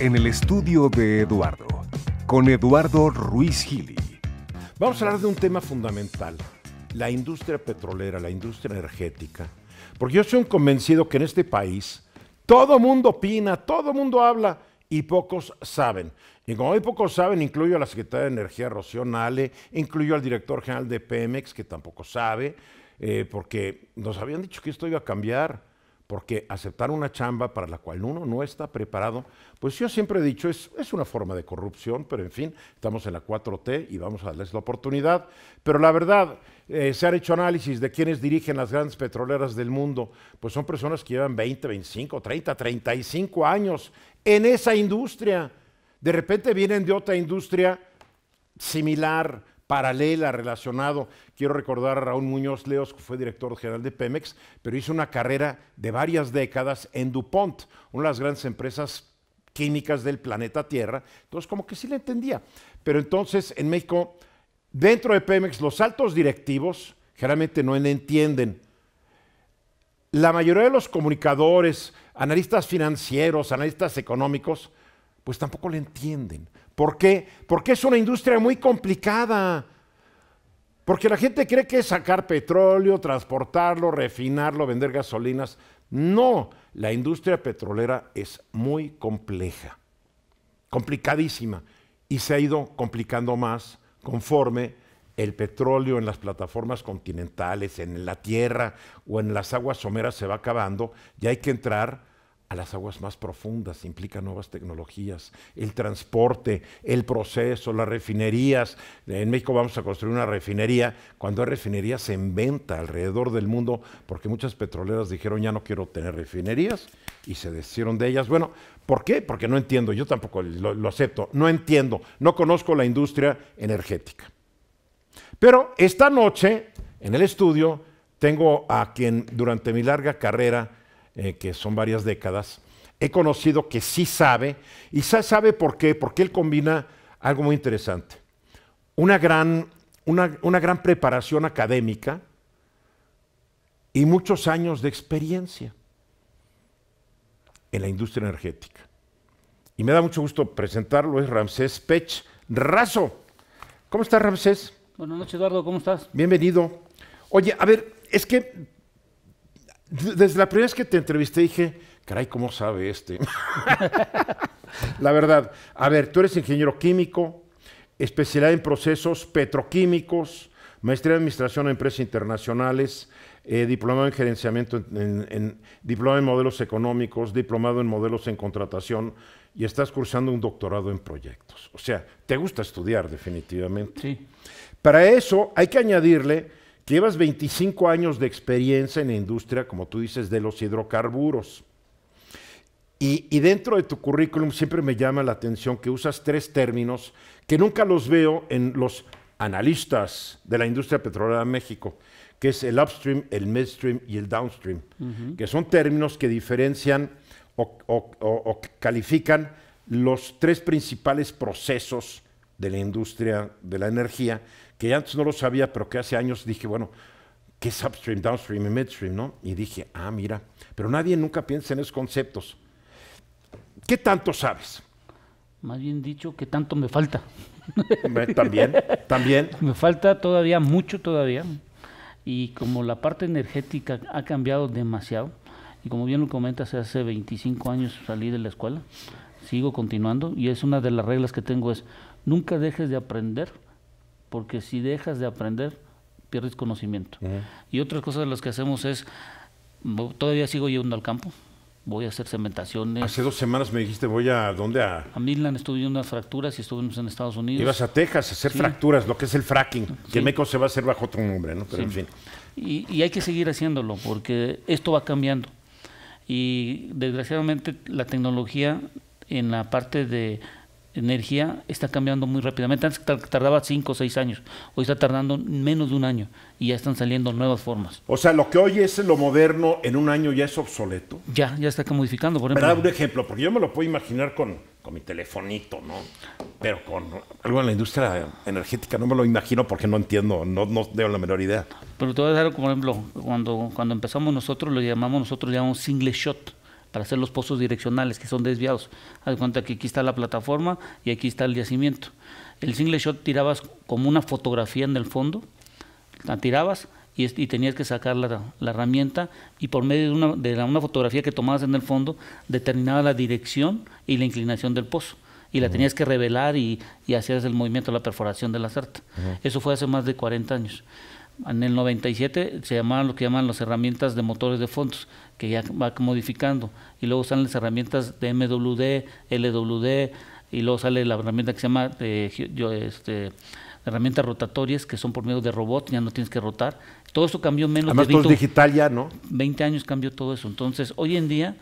en el estudio de Eduardo, con Eduardo Ruiz Gili. Vamos a hablar de un tema fundamental, la industria petrolera, la industria energética. Porque yo soy un convencido que en este país todo mundo opina, todo mundo habla y pocos saben. Y como hoy pocos saben, incluyo a la secretaria de Energía, Rocío Nale, incluyo al director general de Pemex, que tampoco sabe, eh, porque nos habían dicho que esto iba a cambiar. Porque aceptar una chamba para la cual uno no está preparado, pues yo siempre he dicho, es, una forma de corrupción, pero en fin, estamos en la 4T y vamos a darles la oportunidad. Pero la verdad, eh, se han hecho análisis de quienes dirigen las grandes petroleras del mundo, pues son personas que llevan 20, 25, 30, 35 años en esa industria. De repente vienen de otra industria similar, paralela relacionado. Quiero recordar a Raúl Muñoz Leos, que fue director general de Pemex, pero hizo una carrera de varias décadas en DuPont, una de las grandes empresas químicas del planeta Tierra. Entonces, como que sí le entendía. Pero entonces, en México, dentro de Pemex, los altos directivos generalmente no entienden. La mayoría de los comunicadores, analistas financieros, analistas económicos, pues tampoco le entienden. ¿Por qué? Porque es una industria muy complicada. Porque la gente cree que es sacar petróleo, transportarlo, refinarlo, vender gasolinas. No, la industria petrolera es muy compleja, complicadísima, y se ha ido complicando más conforme el petróleo en las plataformas continentales, en la tierra o en las aguas someras se va acabando y hay que entrar a las aguas más profundas, implica nuevas tecnologías, el transporte, el proceso, las refinerías. En México vamos a construir una refinería. Cuando hay refinerías se inventa alrededor del mundo, porque muchas petroleras dijeron ya no quiero tener refinerías y se deshicieron de ellas. Bueno, ¿por qué? Porque no entiendo, yo tampoco lo acepto, no entiendo, no conozco la industria energética. Pero esta noche, en el estudio, tengo a quien durante mi larga carrera eh, que son varias décadas, he conocido que sí sabe, y sabe por qué, porque él combina algo muy interesante. Una gran, una, una gran preparación académica y muchos años de experiencia en la industria energética. Y me da mucho gusto presentarlo, es Ramsés Pech Razo. ¿Cómo estás, Ramsés? Buenas noches, Eduardo, ¿cómo estás? Bienvenido. Oye, a ver, es que desde la primera vez que te entrevisté dije, caray, ¿cómo sabe este? la verdad, a ver, tú eres ingeniero químico, especialidad en procesos petroquímicos, maestría en administración de empresas internacionales, eh, diplomado en gerenciamiento, en, diplomado en modelos económicos, diplomado en modelos en contratación y estás cursando un doctorado en proyectos. O sea, te gusta estudiar definitivamente. Sí. Para eso hay que añadirle Llevas 25 años de experiencia en la industria, como tú dices, de los hidrocarburos. Y, dentro de tu currículum siempre me llama la atención que usas tres términos que nunca los veo en los analistas de la industria petrolera de México, que es el upstream, el midstream y el downstream, que son términos que diferencian o, califican los tres principales procesos de la industria de la energía, que antes no lo sabía, pero que hace años dije, bueno, ¿qué es upstream, downstream y midstream? ¿no? Y dije, ah, mira, pero nadie nunca piensa en esos conceptos. ¿Qué tanto sabes? Más bien dicho, ¿qué tanto me falta? También, también. Me falta todavía, mucho todavía. Y como la parte energética ha cambiado demasiado, y como bien lo comentas, hace 25 años salí de la escuela, sigo continuando, y es una de las reglas que tengo es, nunca dejes de aprender porque si dejas de aprender, pierdes conocimiento. Y otras cosas de las que hacemos es, todavía sigo yendo al campo, voy a hacer cementaciones. Hace dos semanas me dijiste, voy a dónde a... A Midland estuve unas fracturas y estuvimos en Estados Unidos. Ibas a Texas a hacer fracturas, lo que es el fracking, que se va a hacer bajo otro nombre, ¿no? Pero en fin. y, hay que seguir haciéndolo porque esto va cambiando. Y desgraciadamente la tecnología en la parte de energía está cambiando muy rápidamente. Antes tardaba cinco o seis años, hoy está tardando menos de un año y ya están saliendo nuevas formas. O sea, lo que hoy es lo moderno en un año ya es obsoleto. Ya, ya está modificando, por ejemplo. un ejemplo, porque yo me lo puedo imaginar con, con mi telefonito, ¿no? Pero con algo en la industria energética no me lo imagino porque no entiendo, no, no tengo la menor idea. Pero te voy a dar, por ejemplo, cuando, cuando empezamos nosotros, lo llamamos, nosotros lo llamamos single shot para hacer los pozos direccionales que son desviados. Haz cuenta que aquí está la plataforma y aquí está el yacimiento. El single shot tirabas como una fotografía en el fondo, la tirabas y, tenías que sacar la, herramienta y por medio de una, fotografía que tomabas en el fondo determinaba la dirección y la inclinación del pozo y la tenías que revelar y, hacías el movimiento, la perforación de la sarta. Eso fue hace más de 40 años. En el 97 se llamaban lo que llaman las herramientas de motores de fondos, que ya va modificando. Y luego salen las herramientas de MWD, LWD, y luego sale la herramienta que se llama eh, este, herramientas rotatorias, que son por medio de robot, ya no tienes que rotar. Todo eso cambió menos de 20, todo digital ya, ¿no? 20 años cambió todo eso. Entonces, hoy en día,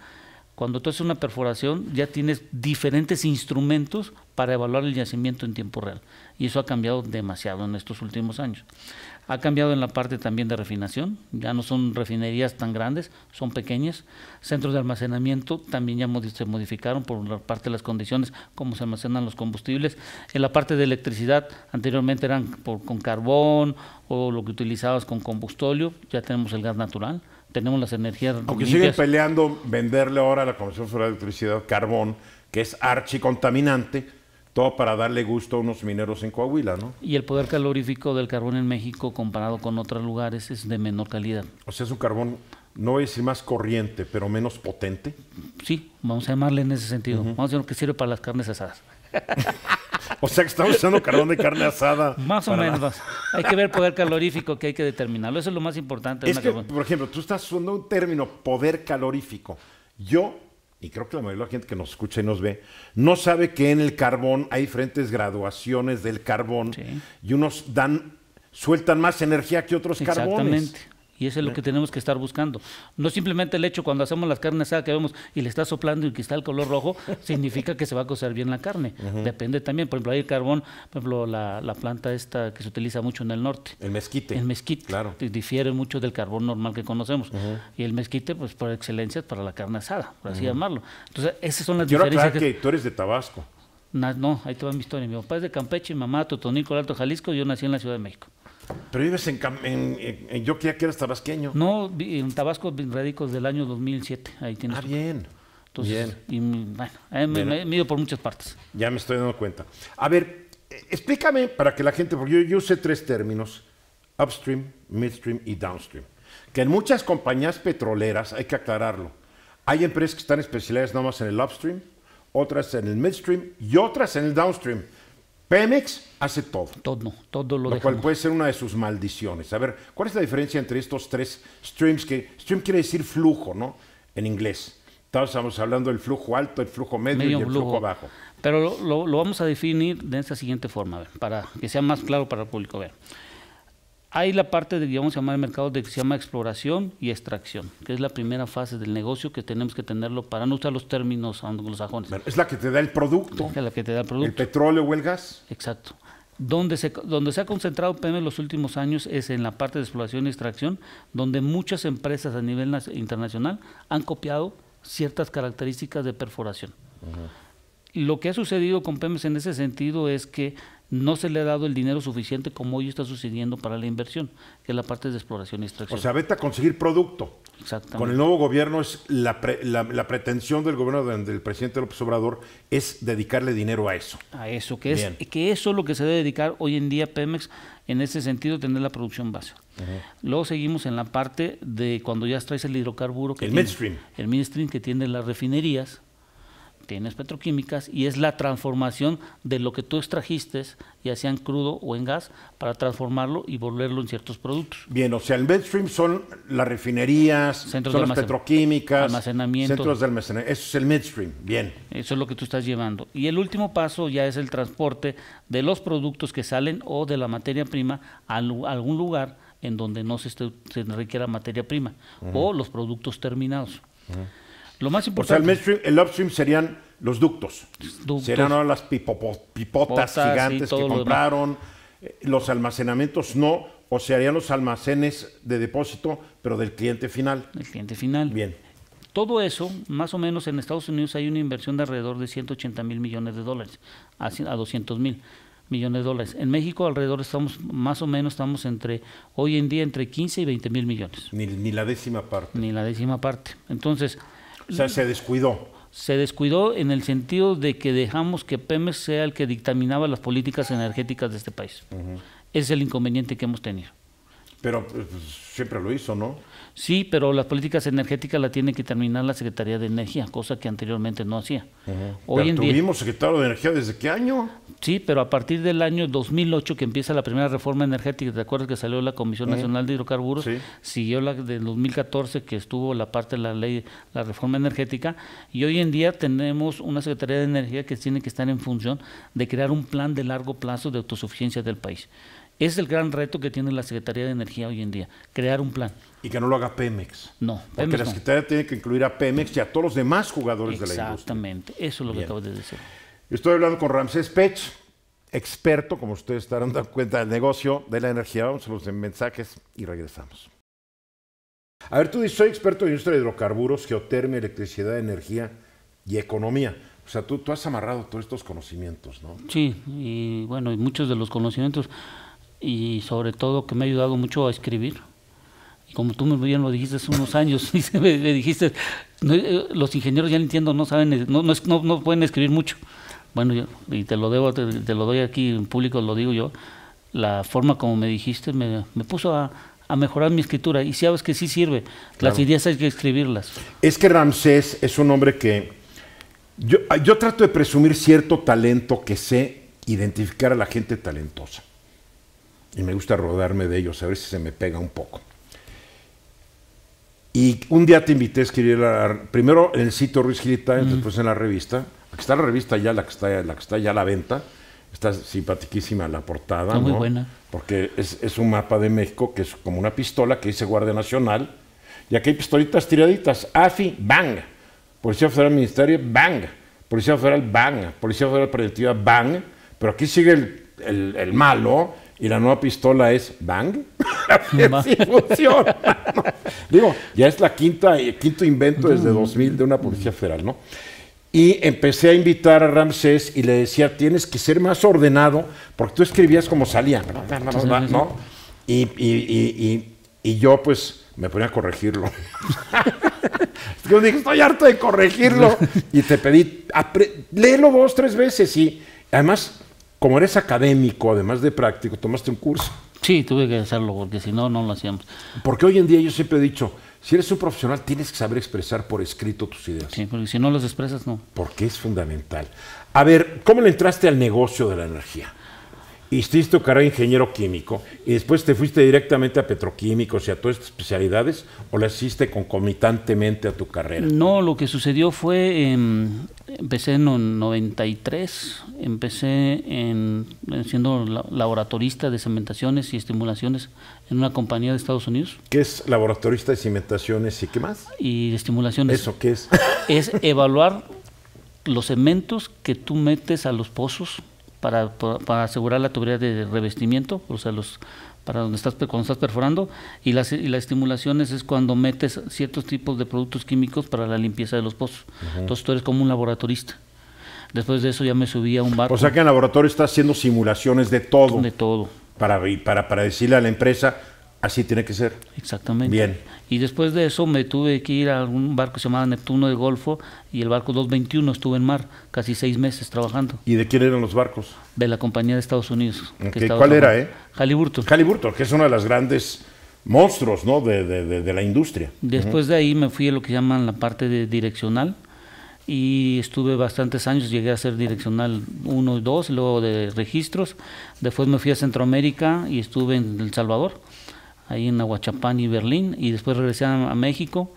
cuando tú haces una perforación, ya tienes diferentes instrumentos para evaluar el yacimiento en tiempo real. Y eso ha cambiado demasiado en estos últimos años. Ha cambiado en la parte también de refinación, ya no son refinerías tan grandes, son pequeñas. Centros de almacenamiento también ya se modificaron por la parte de las condiciones, cómo se almacenan los combustibles. En la parte de electricidad, anteriormente eran por, con carbón o lo que utilizabas con combustóleo, ya tenemos el gas natural, tenemos las energías Aunque sigue peleando venderle ahora a la Comisión Federal de Electricidad carbón, que es archicontaminante todo para darle gusto a unos mineros en Coahuila, ¿no? Y el poder calorífico del carbón en México comparado con otros lugares es de menor calidad. O sea, es un carbón, no es más corriente, pero menos potente. Sí, vamos a llamarle en ese sentido. Vamos a decir que sirve para las carnes asadas. o sea que estamos usando carbón de carne asada. Más o menos. Hay que ver el poder calorífico que hay que determinarlo. Eso es lo más importante. Es que, por ejemplo, tú estás usando un término, poder calorífico. Yo y creo que la mayoría de la gente que nos escucha y nos ve, no sabe que en el carbón hay diferentes graduaciones del carbón y unos dan, sueltan más energía que otros Exactamente. carbones. Y eso es lo que tenemos que estar buscando. No simplemente el hecho cuando hacemos las carnes asadas que vemos y le está soplando y que está el color rojo, significa que se va a cocer bien la carne. Depende también, por ejemplo, hay el carbón, por ejemplo, la, planta esta que se utiliza mucho en el norte. El mezquite. El mezquite. Claro. Difiere mucho del carbón normal que conocemos. Y el mezquite, pues por excelencia, es para la carne asada, por así llamarlo. Entonces, esas son las diferencias. Quiero que, que tú eres de Tabasco. No, ahí te va mi historia. Mi papá es de Campeche, mi mamá Totonico, Alto Jalisco, yo nací en la Ciudad de México. Pero vives en, yo que eras tabasqueño. No, en Tabasco Radicos del año 2007. Ahí tienes. Ah, bien. Entonces, Y, bueno, me, he ido por muchas partes. Ya me estoy dando cuenta. A ver, eh, explícame para que la gente, porque yo, use tres términos, upstream, midstream y downstream, que en muchas compañías petroleras, hay que aclararlo, hay empresas que están especializadas nada más en el upstream, otras en el midstream y otras en el downstream. Pemex hace todo. Todo, todo lo Lo cual puede ser una de sus maldiciones. A ver, ¿cuál es la diferencia entre estos tres streams? Que stream quiere decir flujo, ¿no? En inglés. Estamos hablando del flujo alto, el flujo medio, y el flujo. bajo. Pero lo, vamos a definir de esta siguiente forma, para que sea más claro para el público. A ver, hay la parte de, digamos, llamar el mercado de, se llama exploración y extracción, que es la primera fase del negocio que tenemos que tenerlo para no usar los términos anglosajones. Es la que te da el producto. Es la que te da el producto. El petróleo o el gas. Exacto. Donde se, ha concentrado Pemex en los últimos años es en la parte de exploración y extracción, donde muchas empresas a nivel internacional han copiado ciertas características de perforación. Lo que ha sucedido con PEMES en ese sentido es que no se le ha dado el dinero suficiente como hoy está sucediendo para la inversión, que es la parte de exploración y extracción. O sea, vete a conseguir producto. Exactamente. Con el nuevo gobierno es la, la, pretensión del gobierno del presidente López Obrador es dedicarle dinero a eso. A eso, que es que eso es lo que se debe dedicar hoy en día Pemex en ese sentido tener la producción base. Luego seguimos en la parte de cuando ya extraes el hidrocarburo que el midstream. El midstream que tienen las refinerías tienes petroquímicas y es la transformación de lo que tú extrajiste, ya sea en crudo o en gas, para transformarlo y volverlo en ciertos productos. Bien, o sea, el midstream son las refinerías, centros son las petroquímicas, almacenamiento, centros de almacenamiento. Eso es el midstream, bien. Eso es lo que tú estás llevando. Y el último paso ya es el transporte de los productos que salen o de la materia prima a algún lugar en donde no se, requiera materia prima o los productos terminados. Lo más importante. O sea, el, upstream serían los ductos. serían ahora las pipotas gigantes que compraron. Eh, los almacenamientos no, o sea, harían los almacenes de depósito, pero del cliente final. El cliente final. Bien. Todo eso, más o menos en Estados Unidos hay una inversión de alrededor de 180 mil millones de dólares, a, 200 mil millones de dólares. En México alrededor estamos, más o menos estamos entre, hoy en día entre 15 y 20 mil millones. ni la décima parte. Ni la décima parte. Entonces, o sea, se descuidó. Se descuidó en el sentido de que dejamos que Pemex sea el que dictaminaba las políticas energéticas de este país. Es el inconveniente que hemos tenido. Pero pues, siempre lo hizo, ¿no? Sí, pero las políticas energéticas las tiene que terminar la Secretaría de Energía, cosa que anteriormente no hacía. tuvimos secretario de Energía desde qué año? Sí, pero a partir del año 2008 que empieza la primera reforma energética, ¿te acuerdas que salió la Comisión Nacional de Hidrocarburos? Sí. Siguió la del 2014 que estuvo la parte de la ley, la reforma energética, y hoy en día tenemos una Secretaría de Energía que tiene que estar en función de crear un plan de largo plazo de autosuficiencia del país. Es el gran reto que tiene la Secretaría de Energía hoy en día, crear un plan. Y que no lo haga Pemex. No, Porque la Secretaría tiene que incluir a Pemex y a todos los demás jugadores de la industria. Exactamente, eso es lo que acabo de decir. Estoy hablando con Ramsés Pech, experto, como ustedes estarán dando cuenta, del negocio de la energía. Vamos a los mensajes y regresamos. A ver, tú dices, soy experto en industria de hidrocarburos, geotermia, electricidad, energía y economía. O sea, tú, has amarrado todos estos conocimientos, ¿no? Sí, y bueno, muchos de los conocimientos y sobre todo que me ha ayudado mucho a escribir. Y como tú muy bien lo dijiste hace unos años, me, dijiste, eh, los ingenieros ya lo entiendo, no saben, eh, no, no, pueden escribir mucho. Bueno, y te lo debo, te, lo doy aquí en público, lo digo yo, la forma como me dijiste me, me puso a, a mejorar mi escritura y sabes que sí sirve, las ideas hay que escribirlas. Es que Ramsés es un hombre que yo, yo trato de presumir cierto talento que sé identificar a la gente talentosa y me gusta rodarme de ellos, a ver si se me pega un poco. Y un día te invité a escribir la, primero en el sitio Ruiz Girita, después en la revista. Aquí está la revista ya, la que está, la que está ya a la venta. Está simpaticísima la portada. muy buena. Porque es, un mapa de México que es como una pistola que dice Guardia Nacional. Y aquí hay pistolitas tiraditas. AFI, bang. Policía Federal Ministerio, bang. Policía Federal, bang. Policía Federal Preventiva, bang. Pero aquí sigue el, el malo y la nueva pistola es Bang. sí funciona. Digo, ya es la quinta, el eh, quinto invento desde 2000 de una policía federal, ¿no? Y empecé a invitar a Ramsés y le decía, tienes que ser más ordenado, porque tú escribías como salía, ¿no? Y, y yo pues me ponía a corregirlo. yo dije, estoy harto de corregirlo. y te pedí, léelo dos, tres veces. Y además como eres académico, además de práctico, tomaste un curso. Sí, tuve que hacerlo porque si no, no lo hacíamos. Porque hoy en día yo siempre he dicho, si eres un profesional tienes que saber expresar por escrito tus ideas. Sí, porque si no las expresas, no. Porque es fundamental. A ver, ¿cómo le entraste al negocio de la energía? hiciste tu carrera de ingeniero químico y después te fuiste directamente a petroquímicos y a todas estas especialidades o la hiciste concomitantemente a tu carrera? No, lo que sucedió fue, em, empecé en 93, empecé en, siendo laboratorista de cementaciones y estimulaciones en una compañía de Estados Unidos. ¿Qué es laboratorista de cimentaciones y qué más? Y de estimulaciones. ¿Eso qué es? Es evaluar los cementos que tú metes a los pozos para, asegurar la tubería de revestimiento, o sea, los, para donde estás, cuando estás perforando, y las, estimulaciones es cuando metes ciertos tipos de productos químicos para la limpieza de los pozos. Entonces tú eres como un laboratorista. Después de eso ya me subí a un barco. O sea que en el laboratorio está haciendo simulaciones de todo. De todo. Para, para, para decirle a la empresa, Así tiene que ser. Exactamente. Bien. Y después de eso me tuve que ir a un barco que se Neptuno de Golfo y el barco 221 estuve en mar casi seis meses trabajando. ¿Y de quién eran los barcos? De la compañía de Estados Unidos. ¿Cuál era, eh? Halliburton. Halliburton, que es una de las grandes monstruos ¿no? de, la industria. Después de ahí me fui a lo que llaman la parte de direccional y estuve bastantes años, llegué a ser direccional uno y 2, luego de registros, después me fui a Centroamérica y estuve en El Salvador ahí en Aguachapán y Berlín, y después regresé a, México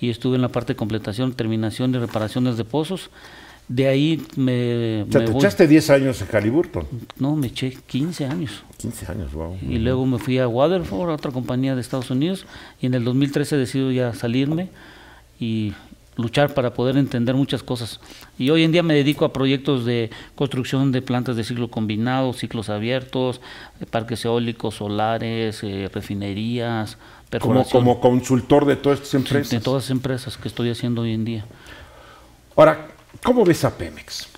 y estuve en la parte de completación, terminación y reparaciones de pozos. De ahí me. O sea, te echaste 10 años en Caliburton. No, me eché 15 años. 15 años, wow. Y luego me fui a Waterford, a otra compañía de Estados Unidos, y en el 2013 decido ya salirme y luchar para poder entender muchas cosas. Y hoy en día me dedico a proyectos de construcción de plantas de ciclo combinado, ciclos abiertos, eh, parques eólicos, solares, eh, refinerías. Como, como consultor de todas estas empresas. de todas las empresas que estoy haciendo hoy en día. Ahora, ¿cómo ves a Pemex?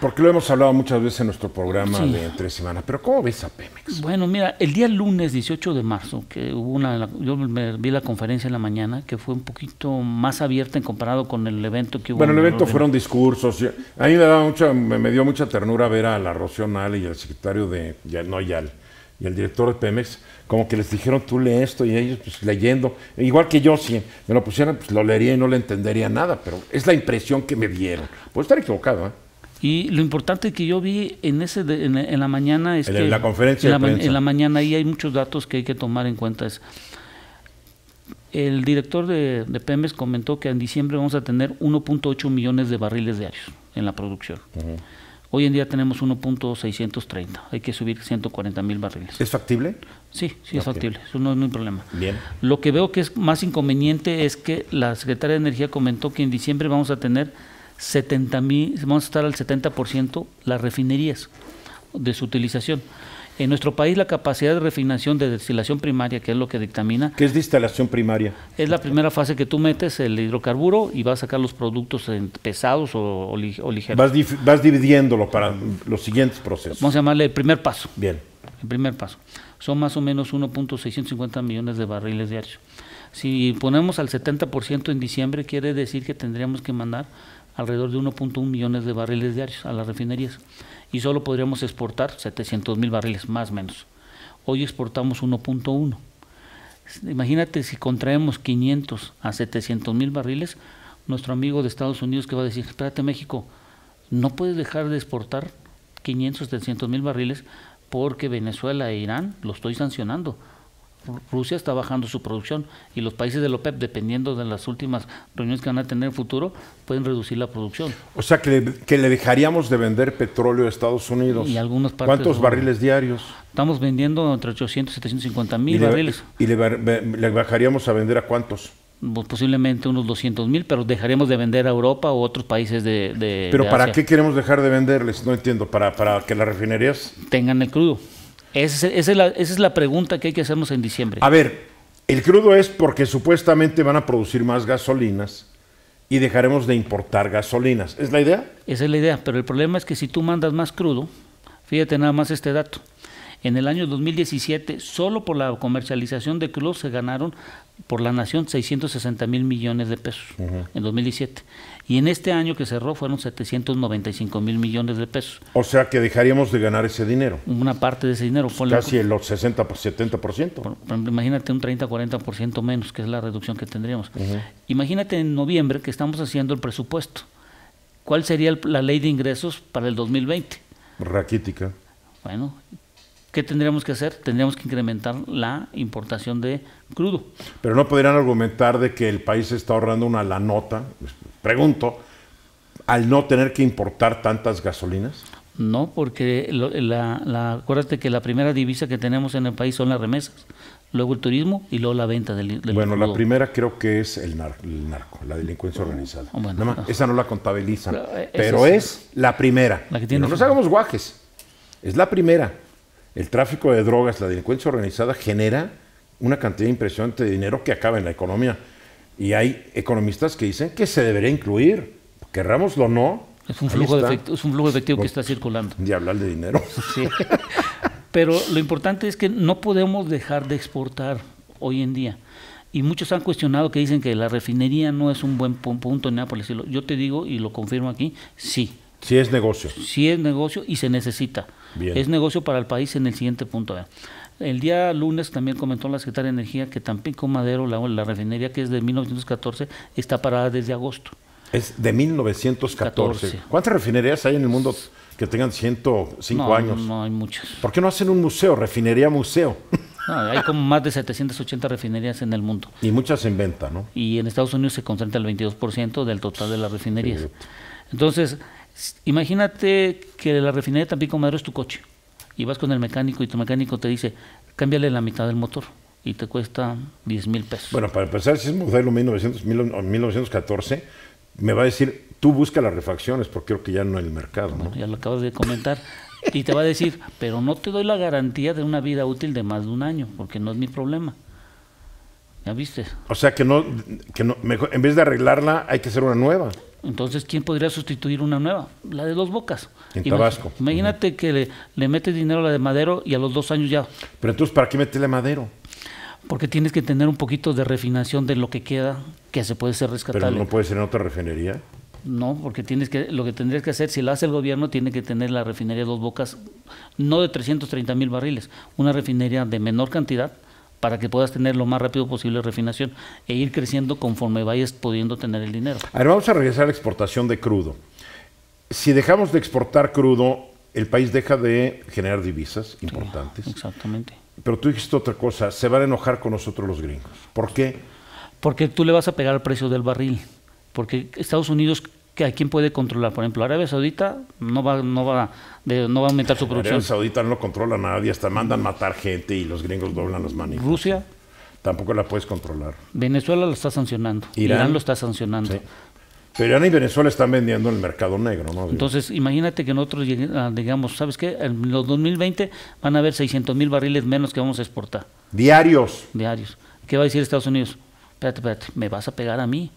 Porque lo hemos hablado muchas veces en nuestro programa de Tres Semanas. Pero ¿cómo ves a Pemex? Bueno, mira, el día lunes 18 de marzo, que hubo una. Yo vi la conferencia en la mañana, que fue un poquito más abierta en comparado con el evento que hubo. Bueno, el evento fueron discursos. A mí me, me, dio mucha ternura ver a la Rocío y al secretario de. Noyal y al director de Pemex, como que les dijeron, tú lee esto, y ellos pues leyendo, igual que yo, si me lo pusieran, pues lo leería y no le entendería nada, pero es la impresión que me dieron. Puedo estar equivocado, ¿eh? Y lo importante que yo vi en ese en, la mañana es la conferencia en la, en la mañana ahí hay muchos datos que hay que tomar en cuenta. Es, el director de, de Pemex comentó que en diciembre vamos a tener 1.8 millones de barriles diarios en la producción. Hoy en día tenemos 1.630, hay que subir 140 mil barriles. ¿Es factible? Sí, sí es factible, eso no, es ningún problema. Bien. Lo que veo que es más inconveniente es que la secretaria de Energía comentó que en diciembre vamos a tener 70 mil, vamos a estar al 70% las refinerías de su utilización. En nuestro país la capacidad de refinación de destilación primaria, que es lo que dictamina... ¿Qué es destilación primaria? Es la primera fase que tú metes el hidrocarburo y vas a sacar los productos pesados o, ligeros. Vas, dividiéndolo para los siguientes procesos. Vamos a llamarle el primer paso. Bien. El primer paso. Son más o menos 1.650 millones de barriles de diarios. Si ponemos al 70% en diciembre, quiere decir que tendríamos que mandar alrededor de 1.1 millones de barriles diarios a las refinerías y solo podríamos exportar 700 mil barriles más o menos. Hoy exportamos 1.1. Imagínate si contraemos 500 a 700 mil barriles, nuestro amigo de Estados Unidos que va a decir, espérate México, no puedes dejar de exportar 500 700 mil barriles porque Venezuela e Irán lo estoy sancionando Rusia está bajando su producción y los países de la OPEP, dependiendo de las últimas reuniones que van a tener en el futuro, pueden reducir la producción. O sea, que le, dejaríamos de vender petróleo a Estados Unidos. Y algunos ¿Cuántos barriles diarios? Estamos vendiendo entre 800 y 750 mil barriles. ¿Y le, bajaríamos a vender a cuántos? Pues posiblemente unos 200 mil, pero dejaríamos de vender a Europa o otros países de... ¿Pero para qué queremos dejar de venderles? No entiendo, ¿para, para que las refinerías... Tengan el crudo. Esa es, la, la, pregunta que hay que hacernos en diciembre. A ver, el crudo es porque supuestamente van a producir más gasolinas y dejaremos de importar gasolinas. ¿Es la idea? Esa es la idea, pero el problema es que si tú mandas más crudo, fíjate nada más este dato, en el año 2017, solo por la comercialización de club se ganaron por la nación 660 mil millones de pesos en 2017. Y en este año que cerró fueron 795 mil millones de pesos. O sea que dejaríamos de ganar ese dinero. Una parte de ese dinero. ponle. casi el 60, 70%. Por, imagínate un 30, 40% menos, que es la reducción que tendríamos. Imagínate en noviembre que estamos haciendo el presupuesto. ¿Cuál sería la ley de ingresos para el 2020? Raquítica. Bueno, ¿Qué tendríamos que hacer? Tendríamos que incrementar la importación de crudo. Pero no podrían argumentar de que el país está ahorrando una la nota, pues, pregunto, al no tener que importar tantas gasolinas. No, porque la, acuérdate que la primera divisa que tenemos en el país son las remesas, luego el turismo y luego la venta del, Bueno, la primera creo que es el, narco, la delincuencia organizada. esa no la contabilizan, pero, eh, es, la primera. no hagamos guajes, es la primera el tráfico de drogas, la delincuencia organizada genera una cantidad impresionante de dinero que acaba en la economía. Y hay economistas que dicen que se debería incluir, querramos o no. Es un, flujo efectivo, es un efectivo que pues, está circulando. De hablar de dinero. Sí. Pero lo importante es que no podemos dejar de exportar hoy en día. Y muchos han cuestionado que dicen que la refinería no es un buen punto ni nada por decirlo. Yo te digo, y lo confirmo aquí, sí, si es negocio. Si es negocio y se necesita. Es negocio para el país en el siguiente punto. El día lunes también comentó la secretaria de Energía que Tampico Madero, la, refinería que es de 1914, está parada desde agosto. Es de 1914. ¿Cuántas refinerías hay en el mundo que tengan 105 años? No, hay muchas. ¿Por qué no hacen un museo, refinería museo? hay como más de 780 refinerías en el mundo. Y muchas en venta, ¿no? Y en Estados Unidos se concentra el 22% del total de las refinerías. Entonces, Imagínate que la refinería de Tampico Madero es tu coche y vas con el mecánico y tu mecánico te dice, cámbiale la mitad del motor y te cuesta 10 mil pesos. Bueno, para empezar, si es modelo 1900, 1914, me va a decir, tú busca las refacciones porque creo que ya no hay el mercado. ya lo acabas de comentar. y te va a decir, pero no te doy la garantía de una vida útil de más de un año, porque no es mi problema. ¿Ya viste? O sea que no, que no en vez de arreglarla, hay que hacer una nueva. Entonces, ¿quién podría sustituir una nueva? La de dos bocas. En Tabasco. Imagínate que le, le, metes dinero a la de Madero y a los dos años ya. Pero entonces, ¿para qué meterle Madero? Porque tienes que tener un poquito de refinación de lo que queda, que se puede ser rescatable. ¿Pero no puede ser en otra refinería? No, porque tienes que, lo que tendrías que hacer, si lo hace el gobierno, tiene que tener la refinería de dos bocas, no de 330 mil barriles, una refinería de menor cantidad, para que puedas tener lo más rápido posible refinación e ir creciendo conforme vayas pudiendo tener el dinero. Ahora vamos a regresar a la exportación de crudo. Si dejamos de exportar crudo, el país deja de generar divisas importantes. exactamente. Pero tú dijiste otra cosa, se van a enojar con nosotros los gringos. ¿Por qué? Porque tú le vas a pegar el precio del barril. Porque Estados Unidos a quién puede controlar. Por ejemplo, Arabia Saudita no va, no va, no va a aumentar su producción. Arabia Saudita no lo controla nadie, hasta mandan matar gente y los gringos doblan las manos. Rusia. Tampoco la puedes controlar. Venezuela lo está sancionando. Irán, lo está sancionando. Pero Irán y Venezuela están vendiendo en el mercado negro, ¿no? Entonces, imagínate que nosotros ah, digamos, ¿sabes qué? En los 2020 van a haber 600 mil barriles menos que vamos a exportar. Diarios. Diarios. ¿Qué va a decir Estados Unidos? Espérate, espérate, me vas a pegar a mí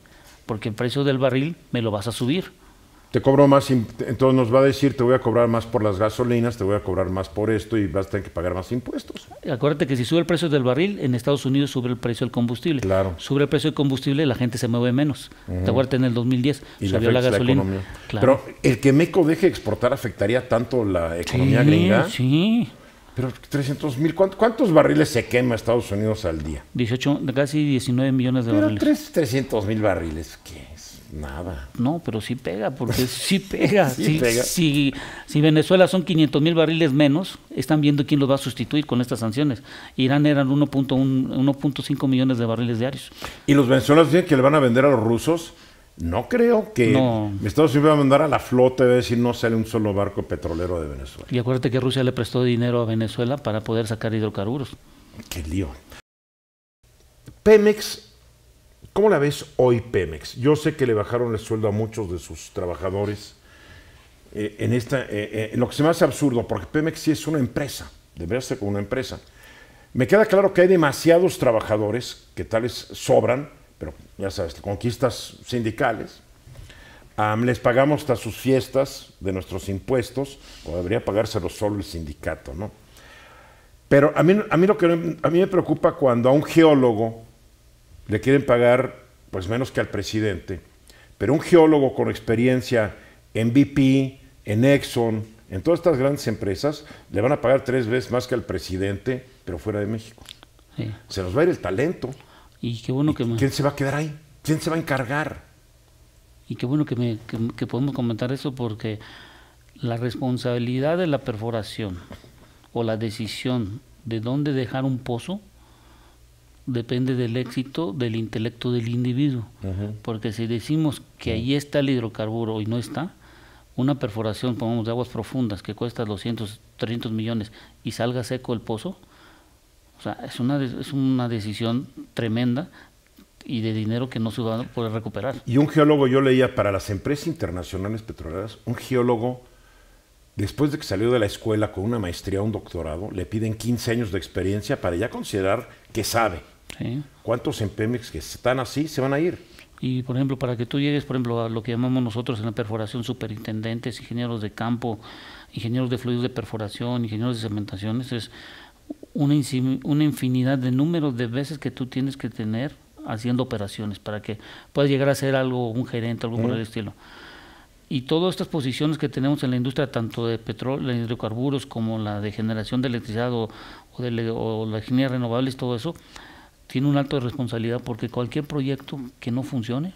porque el precio del barril me lo vas a subir. Te cobro más, entonces nos va a decir, te voy a cobrar más por las gasolinas, te voy a cobrar más por esto y vas a tener que pagar más impuestos. Acuérdate que si sube el precio del barril, en Estados Unidos sube el precio del combustible. Claro. Sube el precio del combustible, la gente se mueve menos. Te acuerdas en el 2010, y subió la gasolina. Pero el que MECO deje exportar afectaría tanto la economía gringa. Sí, sí. Pero 300 mil, ¿cuántos, barriles se quema Estados Unidos al día? 18, casi 19 millones de barriles. Pero 300 mil barriles, ¿qué es? Nada. No, pero sí pega, porque sí pega. sí si, pega. Si, si, Venezuela son 500 mil barriles menos, están viendo quién los va a sustituir con estas sanciones. Irán eran 1.5 millones de barriles diarios. ¿Y los venezolanos dicen que le van a vender a los rusos? No creo que Estados Unidos va a mandar a la flota y va a decir no sale un solo barco petrolero de Venezuela. Y acuérdate que Rusia le prestó dinero a Venezuela para poder sacar hidrocarburos. Qué lío. Pemex, ¿cómo la ves hoy Pemex? Yo sé que le bajaron el sueldo a muchos de sus trabajadores. Eh, en, esta, eh, eh, lo que se me hace absurdo, porque Pemex sí es una empresa, debería ser como una empresa. Me queda claro que hay demasiados trabajadores que tales sobran, pero ya sabes, conquistas sindicales. les pagamos hasta sus fiestas de nuestros impuestos, o debería pagárselo solo el sindicato, ¿no? Pero a mí, a mí lo que a mí me preocupa cuando a un geólogo le quieren pagar pues menos que al presidente, pero un geólogo con experiencia en BP, en Exxon, en todas estas grandes empresas, le van a pagar tres veces más que al presidente, pero fuera de México. Se nos va a ir el talento que ¿Quién se va a quedar ahí? ¿Quién se va a encargar? Y qué bueno que, me, podemos comentar eso porque la responsabilidad de la perforación o la decisión de dónde dejar un pozo depende del éxito del intelecto del individuo. Porque si decimos que ahí está el hidrocarburo y no está, una perforación, pongamos, de aguas profundas que cuesta 200, 300 millones y salga seco el pozo, o sea, es una, es una decisión tremenda y de dinero que no se va a poder recuperar. Y un geólogo, yo leía para las empresas internacionales petroleras, un geólogo, después de que salió de la escuela con una maestría o un doctorado, le piden 15 años de experiencia para ya considerar que sabe. ¿Cuántos en que están así se van a ir? Y por ejemplo, para que tú llegues, por ejemplo, a lo que llamamos nosotros en la perforación superintendentes, ingenieros de campo, ingenieros de fluidos de perforación, ingenieros de cementaciones, es una, una infinidad de números de veces que tú tienes que tener haciendo operaciones para que puedas llegar a ser algo, un gerente, algo por el estilo. Y todas estas posiciones que tenemos en la industria, tanto de petróleo, de hidrocarburos, como la de generación de electricidad o, de, la ingeniería renovables, todo eso, tiene un alto de responsabilidad porque cualquier proyecto que no funcione...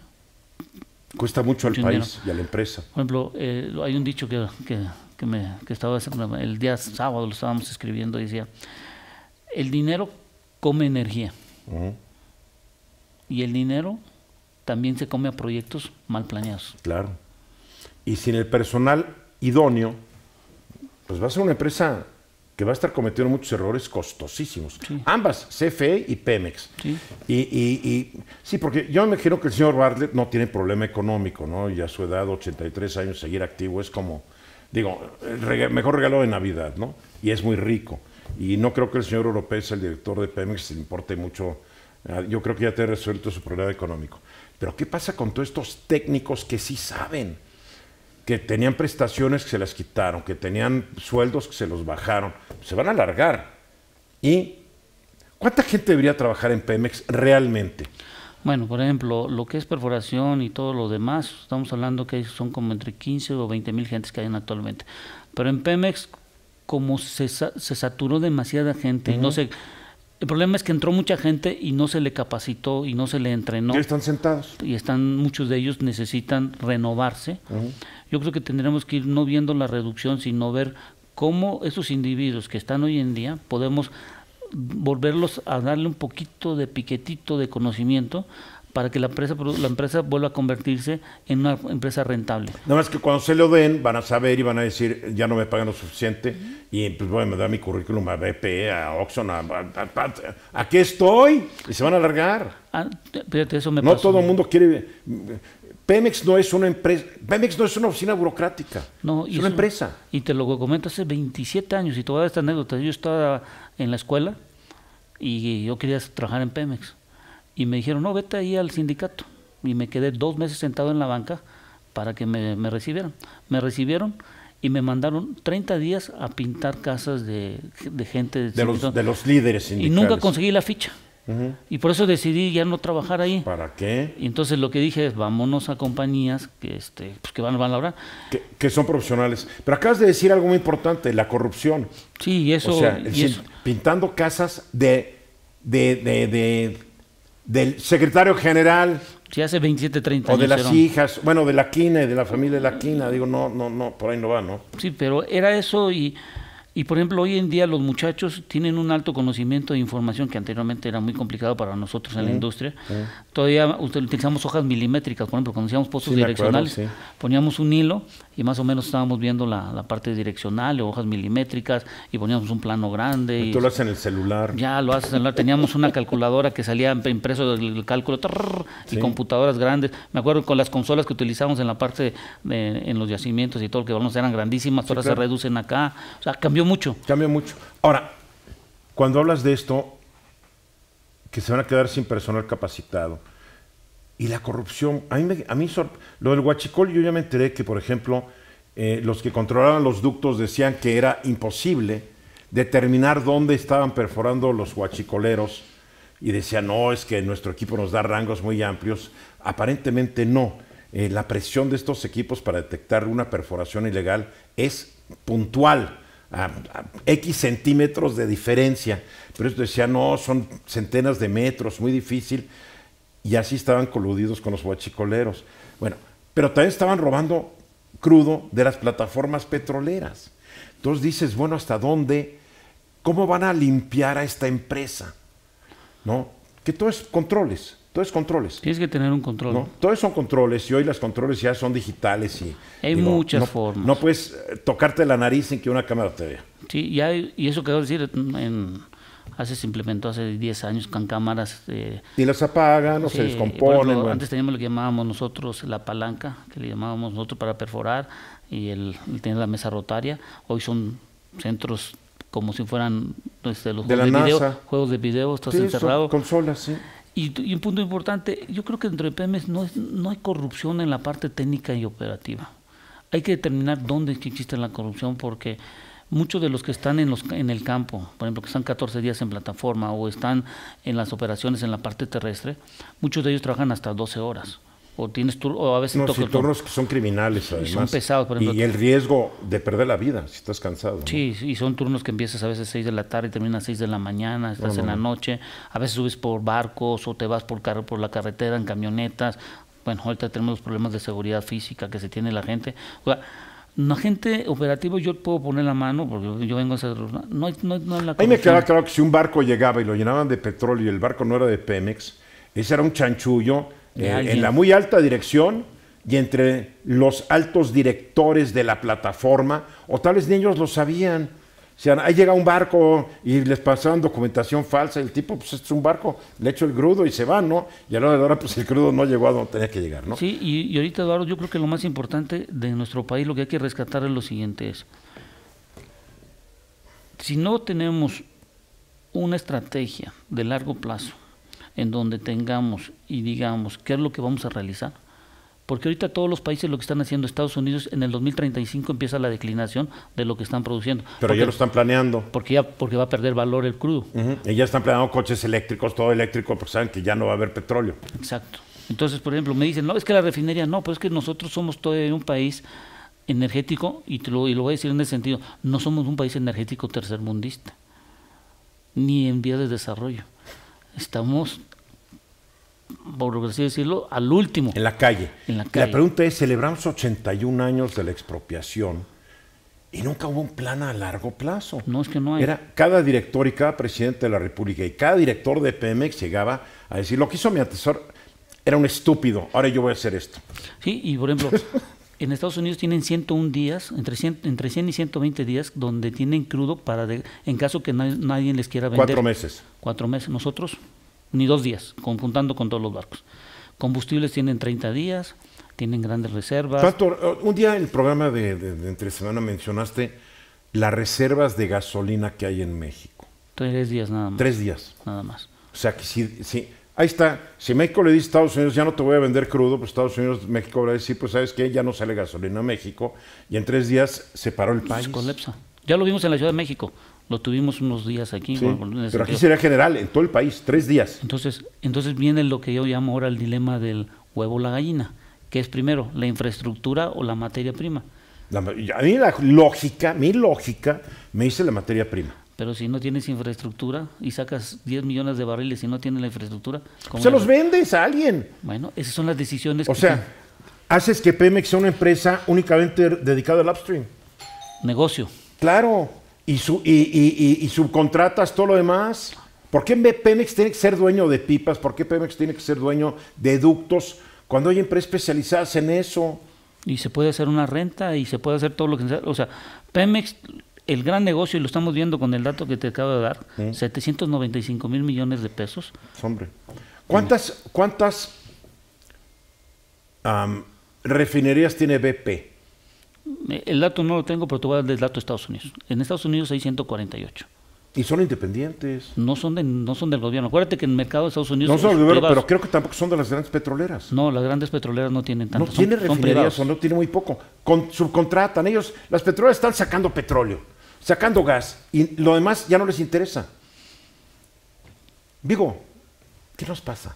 Cuesta mucho al país y a la empresa. Por ejemplo, eh, hay un dicho que, que, que me, que estaba el día sábado, lo estábamos escribiendo, decía, el dinero come energía. Y el dinero también se come a proyectos mal planeados. Claro. Y sin el personal idóneo, pues va a ser una empresa que va a estar cometiendo muchos errores costosísimos. Ambas, CFE y Pemex. Sí. Y, y, sí, porque yo me imagino que el señor Bartlett no tiene problema económico, ¿no? Y a su edad, 83 años, seguir activo es como, digo, el mejor regalo de Navidad, ¿no? Y es muy rico. Y no creo que el señor Oropés, el director de Pemex, le importe mucho. Ah, yo creo que ya te ha resuelto su problema económico. Pero ¿qué pasa con todos estos técnicos que sí saben? Que tenían prestaciones que se las quitaron, que tenían sueldos que se los bajaron. Se van a alargar. ¿Y cuánta gente debería trabajar en Pemex realmente? Bueno, por ejemplo, lo que es perforación y todo lo demás, estamos hablando que son como entre 15 o 20 mil gentes que hay actualmente. Pero en Pemex, como se, saturó demasiada gente, no sé. El problema es que entró mucha gente y no se le capacitó y no se le entrenó. están sentados. Y están, muchos de ellos necesitan renovarse. Yo creo que tendremos que ir no viendo la reducción, sino ver cómo esos individuos que están hoy en día podemos volverlos a darle un poquito de piquetito de conocimiento para que la empresa, la empresa vuelva a convertirse en una empresa rentable. Nada más que cuando se lo den, van a saber y van a decir, ya no me pagan lo suficiente, y pues voy a mi currículum a BPE a Oxon, a, a, qué estoy? Y se van a alargar. Ah, eso me no todo el mundo quiere... Pemex no es una empresa, Pemex no es una oficina burocrática, no, es una empresa. Y te lo comento hace 27 años, y te voy a dar esta anécdota, yo estaba en la escuela y yo quería trabajar en Pemex y me dijeron, no, vete ahí al sindicato. Y me quedé dos meses sentado en la banca para que me, recibieran. Me recibieron y me mandaron 30 días a pintar casas de, gente. De, de los, de los líderes Y nunca conseguí la ficha. Y por eso decidí ya no trabajar ahí. ¿Para qué? Y entonces lo que dije es, vámonos a compañías que, este, pues que van, van a labrar. Que, son profesionales. Pero acabas de decir algo muy importante, la corrupción. Sí, y eso... O sea, pintando casas de, de del secretario general. Sí, hace 27, 30 O de las hijas, bueno, de la quina de la familia de la quina, digo, no, no, no, por ahí no va, ¿no? Sí, pero era eso y y por ejemplo, hoy en día los muchachos tienen un alto conocimiento de información que anteriormente era muy complicado para nosotros en la industria. Todavía utilizamos hojas milimétricas, por ejemplo, cuando hacíamos pozos direccionales, poníamos un hilo y más o menos estábamos viendo la, parte direccional, hojas milimétricas, y poníamos un plano grande. Y, tú lo haces en el celular. Ya lo haces en el celular. Teníamos una calculadora que salía impreso del cálculo y computadoras grandes. Me acuerdo con las consolas que utilizamos en la parte en los yacimientos y todo lo que vamos eran grandísimas, ahora se reducen acá. O sea, cambió mucho. Cambia mucho. Ahora, cuando hablas de esto, que se van a quedar sin personal capacitado, y la corrupción, a mí, a mí lo del huachicol yo ya me enteré que, por ejemplo, eh, los que controlaban los ductos decían que era imposible determinar dónde estaban perforando los huachicoleros y decían, no, es que nuestro equipo nos da rangos muy amplios. Aparentemente no. Eh, la presión de estos equipos para detectar una perforación ilegal es puntual a, X centímetros de diferencia. Pero esto decía, no, son centenas de metros, muy difícil. Y así estaban coludidos con los huachicoleros. Bueno, pero también estaban robando crudo de las plataformas petroleras. Entonces dices, bueno, ¿hasta dónde? ¿Cómo van a limpiar a esta empresa? ¿No? Que todo es controles es controles. Tienes que tener un control. Todos son controles y hoy las controles ya son digitales y... Hay muchas formas. No puedes eh, tocarte la nariz sin que una cámara te vea. Sí, y, y eso quedó decir en... Hace, se implementó hace 10 años con cámaras. Eh, y las apagan o se descomponen. Antes teníamos lo que llamábamos nosotros la palanca, que le llamábamos nosotros para perforar, y el, tener la mesa rotaria. Hoy son centros como si fueran este, los de juegos, de video, juegos de estás sí, Consolas, sí. Y, un punto importante, yo creo que dentro de PEMES no, hay corrupción en la parte técnica y operativa. Hay que determinar dónde existe la corrupción porque muchos de los que están en, los, en el campo, por ejemplo, que están 14 días en plataforma o están en las operaciones en la parte terrestre, muchos de ellos trabajan hasta 12 horas o tienes turnos, a veces que son criminales además. Y el riesgo de perder la vida si estás cansado. Sí, y son turnos que empiezas a veces a seis de la tarde y terminas 6 de la mañana, estás en la noche, a veces subes por barcos o te vas por carro por la carretera en camionetas. Bueno, ahorita tenemos los problemas de seguridad física que se tiene la gente. O sea, la gente operativo yo puedo poner la mano porque yo vengo a hacer... No, no, no la Ahí me quedaba claro que si un barco llegaba y lo llenaban de petróleo y el barco no era de Pemex, ese era un chanchullo eh, en la muy alta dirección y entre los altos directores de la plataforma, o tales niños lo sabían. O sea, ahí llega un barco y les pasaban documentación falsa, el tipo, pues es un barco, le echo el crudo y se va, ¿no? Y a la hora de ahora pues el crudo no llegó a donde tenía que llegar, ¿no? Sí, y, ahorita, Eduardo, yo creo que lo más importante de nuestro país, lo que hay que rescatar es lo siguiente, es, si no tenemos una estrategia de largo plazo, en donde tengamos y digamos qué es lo que vamos a realizar. Porque ahorita todos los países lo que están haciendo, Estados Unidos en el 2035 empieza la declinación de lo que están produciendo. Pero ya lo están planeando. Porque ya porque va a perder valor el crudo. Y ya están planeando coches eléctricos, todo eléctrico, porque saben que ya no va a haber petróleo. Exacto. Entonces, por ejemplo, me dicen, no, es que la refinería, no, pues es que nosotros somos todavía un país energético, y, lo, y lo voy a decir en ese sentido, no somos un país energético tercermundista, ni en vía de desarrollo estamos, por así decirlo, al último. En la calle. la pregunta es, celebramos 81 años de la expropiación y nunca hubo un plan a largo plazo. No, es que no hay. Era cada director y cada presidente de la República y cada director de Pemex llegaba a decir, lo que hizo mi atesor era un estúpido, ahora yo voy a hacer esto. Sí, y por ejemplo... En Estados Unidos tienen 101 días, entre 100, entre 100 y 120 días, donde tienen crudo para, en caso que nadie les quiera vender. Cuatro meses. Cuatro meses. Nosotros, ni dos días, conjuntando con todos los barcos. Combustibles tienen 30 días, tienen grandes reservas. Eh, un día en el programa de, entre semana mencionaste las reservas de gasolina que hay en México. Tres días nada más. Tres días. Nada más. O sea que sí Ahí está. Si México le dice a Estados Unidos, ya no te voy a vender crudo, pues Estados Unidos, México va a decir, pues sabes que ya no sale gasolina a México. Y en tres días se paró el pues, país. Ya lo vimos en la Ciudad de México. Lo tuvimos unos días aquí. pero aquí sería general, en todo el país, tres días. Entonces, entonces viene lo que yo llamo ahora el dilema del huevo o la gallina, que es primero la infraestructura o la materia prima. a mí la lógica, mi lógica, me dice la materia prima. Pero si no tienes infraestructura y sacas 10 millones de barriles y no tienes la infraestructura... ¿cómo Se los vendes a alguien. Bueno, esas son las decisiones. O sea, haces que Pemex sea una empresa únicamente dedicada al upstream. Negocio. Claro. Y, y, subcontratas todo lo demás. ¿Por qué Pemex tiene que ser dueño de pipas? ¿Por qué Pemex tiene que ser dueño de ductos? Cuando hay empresas especializadas en eso. Y se puede hacer una renta y se puede hacer todo lo que... O sea, Pemex el gran negocio, y lo estamos viendo con el dato que te acabo de dar, 795 mil millones de pesos. Hombre, ¿cuántas, cuántas refinerías tiene BP? Eh, el dato no lo tengo, pero te voy a dar el dato de Estados Unidos. En Estados Unidos hay 148. Y son independientes. No son, no son del gobierno. Acuérdate que en el mercado de Estados Unidos. No son del gobierno, pero creo que tampoco son de las grandes petroleras. No, las grandes petroleras no tienen tanto. No tiene refinerías o no muy poco. subcontratan ellos. Las petroleras están sacando petróleo sacando gas y lo demás ya no les interesa. Vigo, ¿qué nos pasa?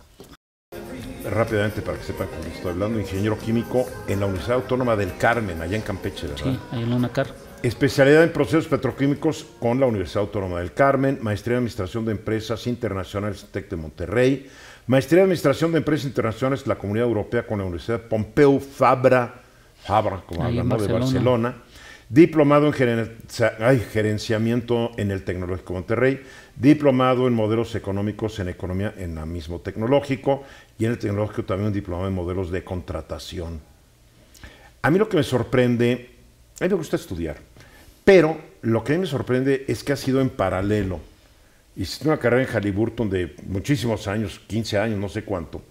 Rápidamente, para que sepan con estoy hablando, ingeniero químico en la Universidad Autónoma del Carmen, allá en Campeche, ¿verdad? Sí, ahí en la UNACAR. Especialidad en procesos petroquímicos con la Universidad Autónoma del Carmen, maestría en Administración de Empresas Internacionales TEC de Monterrey, maestría en Administración de Empresas Internacionales de la Comunidad Europea con la Universidad Pompeu Fabra, Fabra, como hablamos de Barcelona diplomado en gerenciamiento en el Tecnológico Monterrey, diplomado en modelos económicos en economía en la mismo tecnológico y en el tecnológico también un diplomado en modelos de contratación. A mí lo que me sorprende, a mí me gusta estudiar, pero lo que a mí me sorprende es que ha sido en paralelo. Hiciste una carrera en Halliburton de muchísimos años, 15 años, no sé cuánto,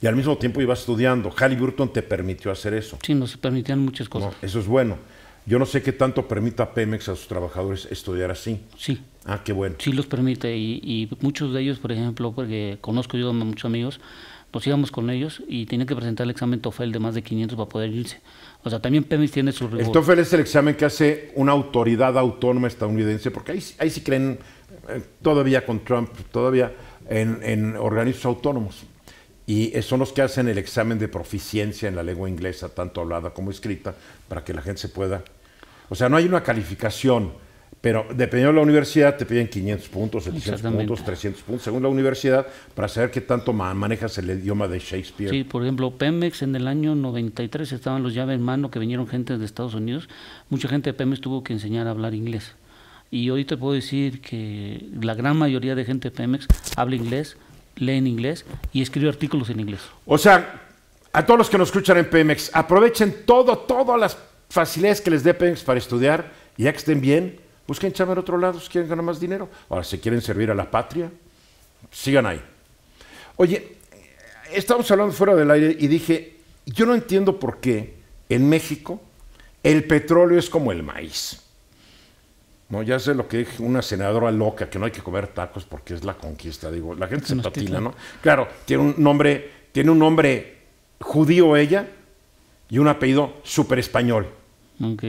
y al mismo tiempo iba estudiando. Halliburton te permitió hacer eso. Sí, nos permitían muchas cosas. eso es bueno. Yo no sé qué tanto permita Pemex a sus trabajadores estudiar así. Sí. Ah, qué bueno. Sí los permite y, muchos de ellos, por ejemplo, porque conozco yo a muchos amigos, nos íbamos con ellos y tenían que presentar el examen TOEFL de más de 500 para poder irse. O sea, también Pemex tiene su rigor. El TOEFL es el examen que hace una autoridad autónoma estadounidense, porque ahí, ahí sí creen, eh, todavía con Trump, todavía en, en organismos autónomos y son los que hacen el examen de proficiencia en la lengua inglesa, tanto hablada como escrita, para que la gente se pueda... O sea, no hay una calificación, pero dependiendo de la universidad te piden 500 puntos, 700 puntos, 300 puntos, según la universidad, para saber qué tanto manejas el idioma de Shakespeare. Sí, por ejemplo, Pemex en el año 93 estaban los llaves en mano que vinieron gente de Estados Unidos. Mucha gente de Pemex tuvo que enseñar a hablar inglés. Y hoy te puedo decir que la gran mayoría de gente de Pemex habla inglés, lee en inglés y escribe artículos en inglés. O sea, a todos los que nos escuchan en Pemex, aprovechen todo, todas las facilidades que les dé Pemex para estudiar, y ya que estén bien, busquen chaval en otro lado si quieren ganar más dinero. Ahora, si quieren servir a la patria, sigan ahí. Oye, estábamos hablando fuera del aire y dije, yo no entiendo por qué en México el petróleo es como el maíz. No, ya sé lo que es una senadora loca, que no hay que comer tacos porque es la conquista. Digo, la gente se patina, ¿no? Claro, tiene un nombre, tiene un nombre judío ella y un apellido súper español.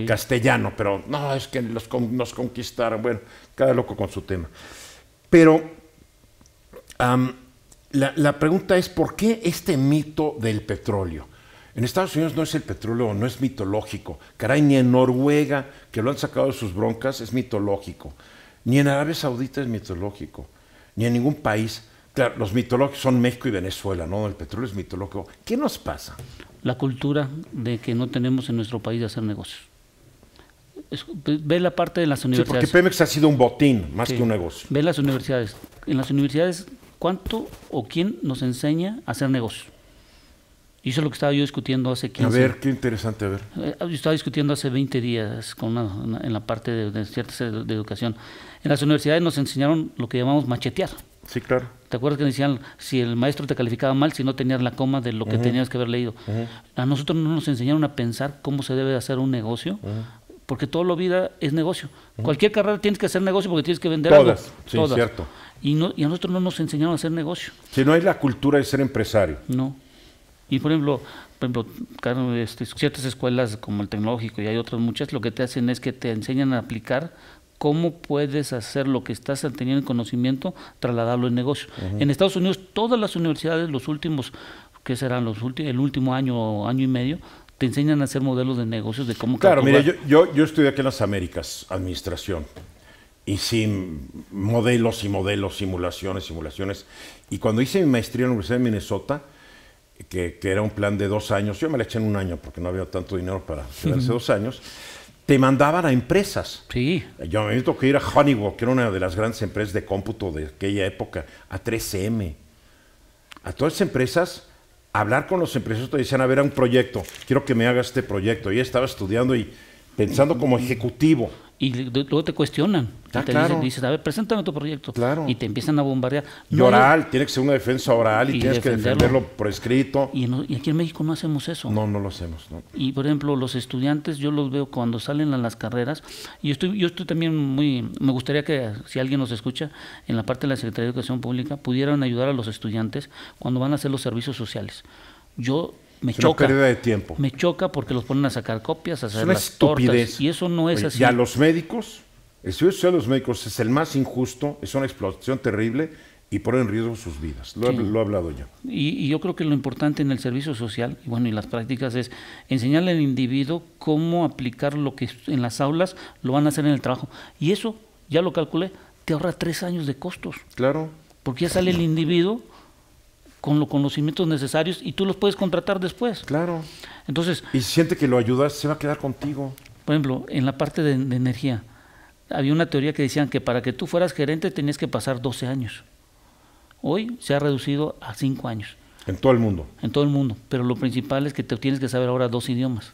Castellano, pero no, es que los, nos conquistaron. Bueno, cada loco con su tema. Pero la pregunta es: ¿por qué este mito del petróleo? En Estados Unidos no es el petróleo, no es mitológico. Caray, ni en Noruega, que lo han sacado de sus broncas, es mitológico. Ni en Arabia Saudita es mitológico. Ni en ningún país. Claro, los mitológicos son México y Venezuela, ¿no? El petróleo es mitológico. ¿Qué nos pasa? La cultura de que no tenemos en nuestro país de hacer negocios. ve la parte de las universidades. Sí, porque Pemex ha sido un botín más que un negocio. Ve las universidades. En las universidades, ¿cuánto o quién nos enseña a hacer negocios? Y eso es lo que estaba yo discutiendo hace 15 A ver, qué interesante, a ver. Eh, yo estaba discutiendo hace 20 días con en la parte de, de, de, educación. En las universidades nos enseñaron lo que llamamos machetear. Sí, claro. ¿Te acuerdas que decían si el maestro te calificaba mal, si no tenías la coma de lo que tenías que haber leído? A nosotros no nos enseñaron a pensar cómo se debe hacer un negocio, porque todo la vida es negocio. Cualquier carrera tienes que hacer negocio porque tienes que vender Todas, Sí, cierto. Y, no, y a nosotros no nos enseñaron a hacer negocio. Si no hay la cultura de ser empresario. No. Y por ejemplo, por ejemplo este, ciertas escuelas como el tecnológico y hay otras muchas, lo que te hacen es que te enseñan a aplicar cómo puedes hacer lo que estás teniendo en conocimiento, trasladarlo en negocio. En Estados Unidos, todas las universidades, los últimos, que serán los últimos, el último año, año y medio, te enseñan a hacer modelos de negocios de cómo Claro, mira, yo, yo, yo estudié aquí en las Américas, administración, y sin modelos y modelos, simulaciones, simulaciones. Y cuando hice mi maestría en la Universidad de Minnesota, que, era un plan de dos años, yo me la eché en un año porque no había tanto dinero para quedarse dos años, te mandaban a empresas. Sí. Yo me tocó que ir a Honeywell, que era una de las grandes empresas de cómputo de aquella época, a 3M, a todas esas empresas, hablar con los empresarios, te decían, a ver, a un proyecto, quiero que me haga este proyecto. Y estaba estudiando y pensando como ejecutivo. Y luego te cuestionan. Ah, te dicen, a ver, preséntame tu proyecto. Claro. Y te empiezan a bombardear. y oral, tiene que ser una defensa oral y, tienes que defenderlo por escrito. Y, aquí en México no hacemos eso. No, no lo hacemos. Y por ejemplo, los estudiantes, yo los veo cuando salen a las carreras. Y estoy, yo estoy también muy. Me gustaría que, si alguien nos escucha, en la parte de la Secretaría de Educación Pública, pudieran ayudar a los estudiantes cuando van a hacer los servicios sociales. Yo me choca. de tiempo. Me choca porque los ponen a sacar copias, a hacer las tortas. Y eso no es así. Y a los médicos, el servicio de los médicos es el más injusto, es una explotación terrible y pone en riesgo sus vidas. Lo, he, hablado yo. Y, yo creo que lo importante en el servicio social y bueno y las prácticas es enseñarle al individuo cómo aplicar lo que en las aulas lo van a hacer en el trabajo. Y eso, ya lo calculé, te ahorra tres años de costos. Claro. Porque ya sale el individuo con los conocimientos necesarios y tú los puedes contratar después. Claro. Entonces. Y siente que lo ayudas, se va a quedar contigo. Por ejemplo, en la parte de, energía, había una teoría que decían que para que tú fueras gerente tenías que pasar 12 años. Hoy se ha reducido a 5 años. En todo el mundo. En todo el mundo. Pero lo principal es que te tienes que saber ahora dos idiomas: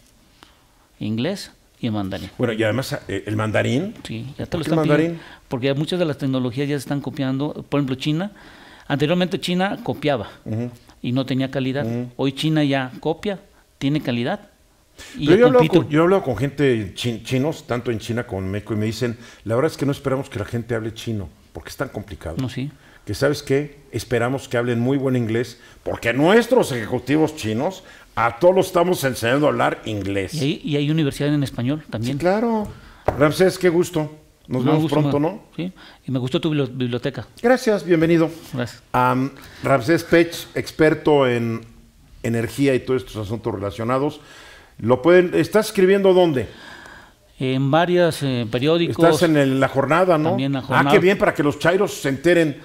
inglés y mandarín. Bueno, y además eh, el mandarín. Sí, ya te ¿Por mandarín? porque muchas de las tecnologías ya se están copiando. Por ejemplo, China Anteriormente China copiaba y no tenía calidad. Hoy China ya copia, tiene calidad. yo, he hablado con, gente chinos, tanto en China como en México, y me dicen, la verdad es que no esperamos que la gente hable chino, porque es tan complicado. sí. Que sabes qué, esperamos que hablen muy buen inglés, porque nuestros ejecutivos chinos a todos los estamos enseñando a hablar inglés. Y hay, y universidades en español también. claro. Ramsés, qué gusto. Nos vemos pronto, ¿no? Sí, y me gustó tu biblioteca. Gracias, bienvenido. Gracias. Um, Ramsés Pech, experto en energía y todos estos asuntos relacionados. Lo pueden, ¿Estás escribiendo dónde? En varios eh, periódicos. Estás en la jornada, ¿no? También en la jornada. Ah, qué bien, para que los chairos se enteren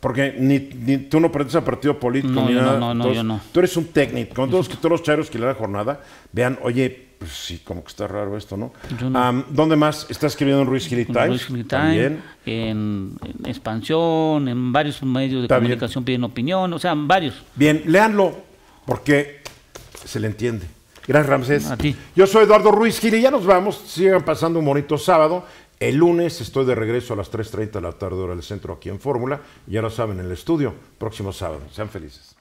porque ni, tú no perteneces a partido político no, No, no, yo no. Tú eres un técnico. Con todos, que todos los chairos que le da jornada, vean, oye, pues sí, como que está raro esto, ¿no? ¿Dónde más? está escribiendo en Ruiz Gil Ruiz en, en, Expansión, en varios medios de comunicación piden opinión, o sea, varios. Bien, léanlo, porque se le entiende. Gracias, Ramsés. A ti. Yo soy Eduardo Ruiz Gil y ya nos vamos. Sigan pasando un bonito sábado. El lunes estoy de regreso a las 3.30 de la tarde hora del centro aquí en Fórmula. Ya lo saben, en el estudio, próximo sábado. Sean felices.